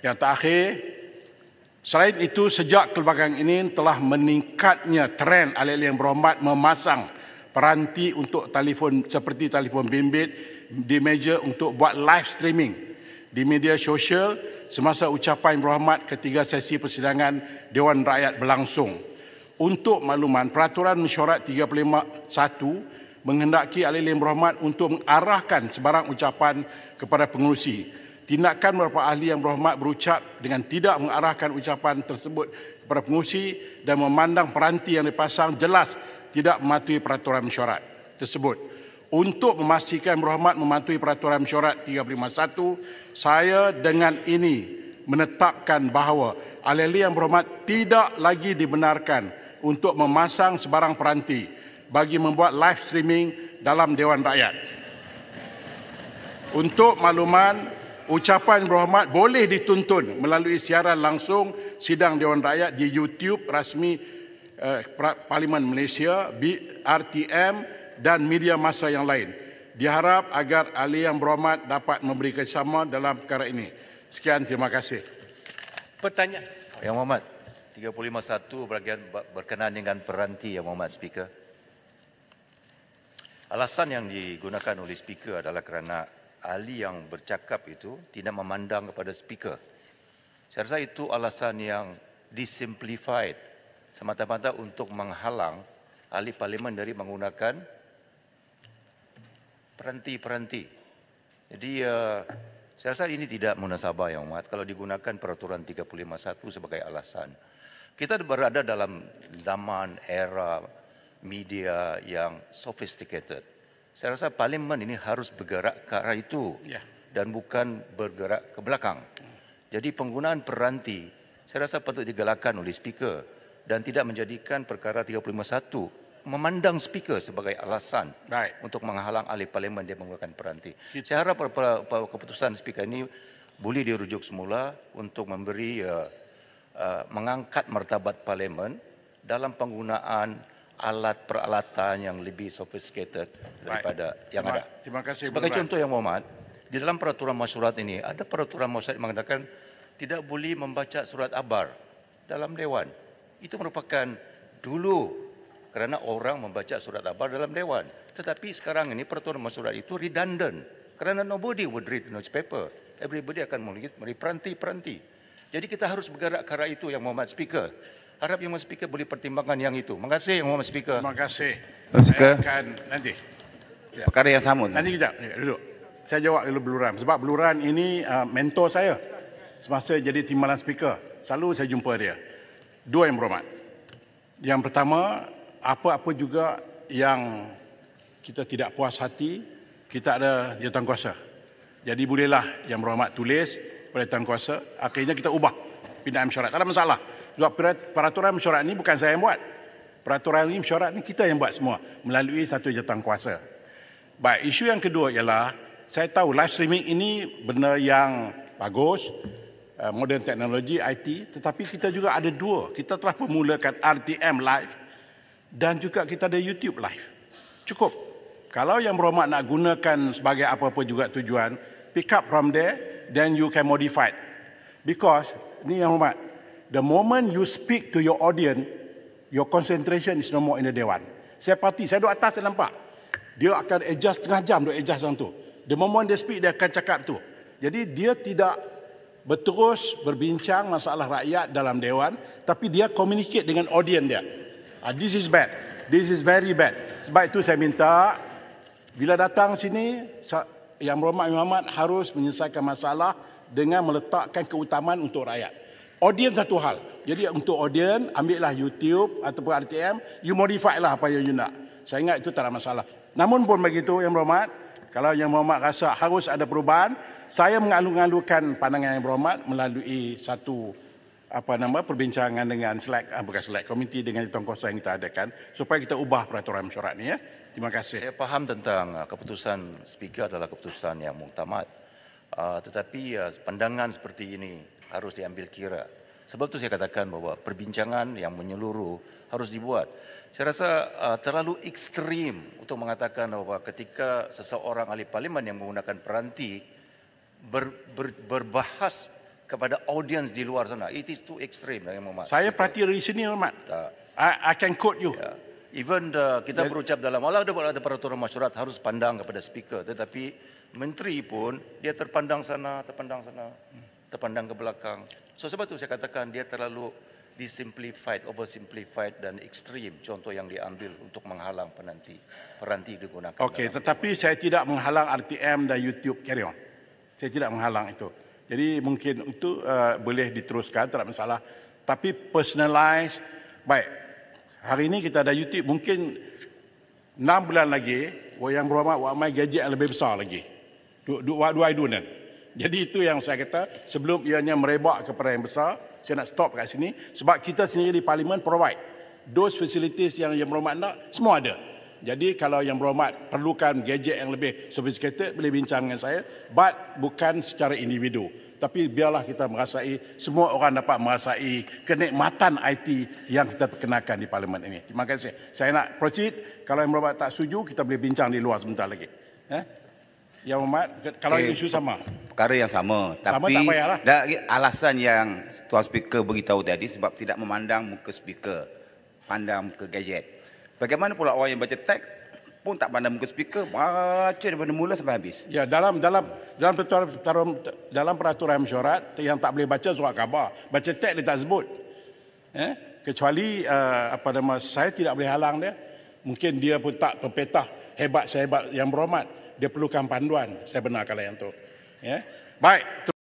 Yang terakhir, selain itu sejak kelebaran ini telah meningkatnya tren ahli-ahli yang berhormat memasang peranti untuk telefon seperti telefon bimbit di meja untuk buat live streaming di media sosial semasa ucapan berhormat ketiga sesi persidangan Dewan Rakyat berlangsung. Untuk makluman, peraturan mesyuarat 35.1 menghendaki ahli-ahli yang berhormat untuk mengarahkan sebarang ucapan kepada pengurusi Tindakan beberapa ahli yang berhormat berucap dengan tidak mengarahkan ucapan tersebut kepada pengusi dan memandang peranti yang dipasang jelas tidak mematuhi peraturan mesyuarat tersebut. Untuk memastikan berhormat mematuhi peraturan mesyuarat 351, saya dengan ini menetapkan bahawa ahli-ahli yang berhormat tidak lagi dibenarkan untuk memasang sebarang peranti bagi membuat live streaming dalam Dewan Rakyat. Untuk makluman, ucapan berhormat boleh dituntun melalui siaran langsung sidang Dewan Rakyat di YouTube rasmi uh, Parlimen Malaysia, RTM dan media masa yang lain. Diharap agar ahli yang berhormat dapat memberikan sama dalam perkara ini. Sekian, terima kasih. Pertanyaan. Yang Muhammad, 35.1 bagian berkenaan dengan peranti Yang Muhammad Speaker. Alasan yang digunakan oleh Speaker adalah kerana ahli yang bercakap itu tidak memandang kepada speaker. Saya rasa itu alasan yang disimplified semata-mata untuk menghalang ahli parlimen dari menggunakan peranti-peranti. Jadi uh, saya rasa ini tidak munasabah yang umat kalau digunakan peraturan 351 sebagai alasan. Kita berada dalam zaman era media yang sophisticated saya rasa parlimen ini harus bergerak ke arah itu yeah. dan bukan bergerak ke belakang. Jadi penggunaan peranti saya rasa patut digalakkan oleh speaker dan tidak menjadikan perkara 351 memandang speaker sebagai alasan right. untuk menghalang ahli parlimen dia menggunakan peranti. Gitu. Saya harap keputusan speaker ini boleh dirujuk semula untuk memberi uh, uh, mengangkat martabat parlimen dalam penggunaan alat peralatan yang lebih sophisticated daripada Baik. yang ada. Terima kasih. Sebagai contoh yang Muhammad, di dalam peraturan masyarakat ini ada peraturan masyarakat yang mengatakan tidak boleh membaca surat abar dalam dewan. Itu merupakan dulu kerana orang membaca surat abar dalam dewan. Tetapi sekarang ini peraturan masyarakat itu redundant kerana nobody would read the newspaper. Everybody akan melihat meri peranti-peranti. Jadi kita harus bergerak ke arah itu yang Muhammad Speaker. Harap Yang Mohon Speaker boleh pertimbangkan yang itu. Terima kasih Yang Mohon Speaker. Terima kasih. Saya akan nanti. Sekejap. Ya. Perkara yang sama. Nanti kejap. kejap. Ya, duduk. Saya jawab dulu beluran. Sebab beluran ini uh, mentor saya. Semasa jadi timbalan speaker. Selalu saya jumpa dia. Dua yang berhormat. Yang pertama, apa-apa juga yang kita tidak puas hati, kita ada jawatan kuasa. Jadi bolehlah yang berhormat tulis pada jawatan kuasa. Akhirnya kita ubah pindah syarat. Tak ada masalah sebab peraturan mesyuarat ini bukan saya yang buat. Peraturan ini mesyuarat ini kita yang buat semua melalui satu jatang kuasa. Baik, isu yang kedua ialah saya tahu live streaming ini benda yang bagus, eh, modern teknologi, IT, tetapi kita juga ada dua. Kita telah memulakan RTM live dan juga kita ada YouTube live. Cukup. Kalau yang berhormat nak gunakan sebagai apa-apa juga tujuan, pick up from there, then you can modify it. Because, ni yang hormat, the moment you speak to your audience, your concentration is no more in the Dewan. Saya parti, saya duduk atas, saya nampak. Dia akan adjust tengah jam, dia adjust macam tu. The moment dia speak, dia akan cakap tu. Jadi dia tidak berterus berbincang masalah rakyat dalam Dewan, tapi dia communicate dengan audience dia. Uh, this is bad. This is very bad. Sebab itu saya minta, bila datang sini, yang berhormat Muhammad harus menyelesaikan masalah dengan meletakkan keutamaan untuk rakyat. Audience satu hal. Jadi untuk audience, ambillah YouTube ataupun RTM, you modify lah apa yang you nak. Saya ingat itu tak ada masalah. Namun pun begitu, Yang Berhormat, kalau Yang Berhormat rasa harus ada perubahan, saya mengalu-alukan pandangan Yang Berhormat melalui satu apa nama perbincangan dengan select ah, bukan selek, komiti dengan tuan kuasa yang kita adakan supaya kita ubah peraturan mesyuarat ni ya. Terima kasih. Saya faham tentang ah, keputusan speaker adalah keputusan yang muktamad. Uh, tetapi uh, pandangan seperti ini harus diambil kira. Sebab itu saya katakan bahwa perbincangan yang menyeluruh harus dibuat. Saya rasa uh, terlalu ekstrim untuk mengatakan bahwa ketika seseorang ahli parlimen yang menggunakan peranti ber, ber, berbahas kepada audiens di luar sana, it is too extreme. Lah saya Mak. perhati dari sini, Mak. Tak. I, I can quote you. Yeah. Even the, uh, kita yeah. berucap dalam, Allah ada, ada peraturan masyarakat harus pandang kepada speaker. Tetapi menteri pun dia terpandang sana, terpandang sana. Hmm terpandang ke belakang. So sebab tu saya katakan dia terlalu disimplified, oversimplified dan ekstrim contoh yang diambil untuk menghalang penanti peranti digunakan. Okey, tetapi dia. saya tidak menghalang RTM dan YouTube carry on. Saya tidak menghalang itu. Jadi mungkin itu uh, boleh diteruskan tak ada masalah. Tapi personalize baik. Hari ini kita ada YouTube mungkin 6 bulan lagi wayang berhormat wak mai gadget yang lebih besar lagi. Do, do, what do I do then? Jadi itu yang saya kata sebelum ianya merebak kepada yang besar, saya nak stop kat sini sebab kita sendiri di parlimen provide those facilities yang yang berhormat nak semua ada. Jadi kalau yang berhormat perlukan gadget yang lebih sophisticated boleh bincang dengan saya but bukan secara individu tapi biarlah kita merasai semua orang dapat merasai kenikmatan IT yang kita perkenalkan di parlimen ini. Terima kasih. Saya nak proceed kalau yang berhormat tak setuju kita boleh bincang di luar sebentar lagi. Eh? Ya umat, kalau okay. isu sama. Perkara yang sama. Tapi tak payahlah. alasan yang Tuan Speaker beritahu tadi sebab tidak memandang muka Speaker. Pandang muka gadget. Bagaimana pula orang yang baca teks pun tak pandang muka speaker baca daripada mula sampai habis. Ya dalam dalam dalam peraturan dalam peraturan mesyuarat yang tak boleh baca surat khabar, baca teks dia tak sebut. Eh? kecuali uh, apa nama saya tidak boleh halang dia. Mungkin dia pun tak pepetah hebat sehebat yang berhormat dia perlukan panduan. Saya benarkan layan tu. Ya. Baik.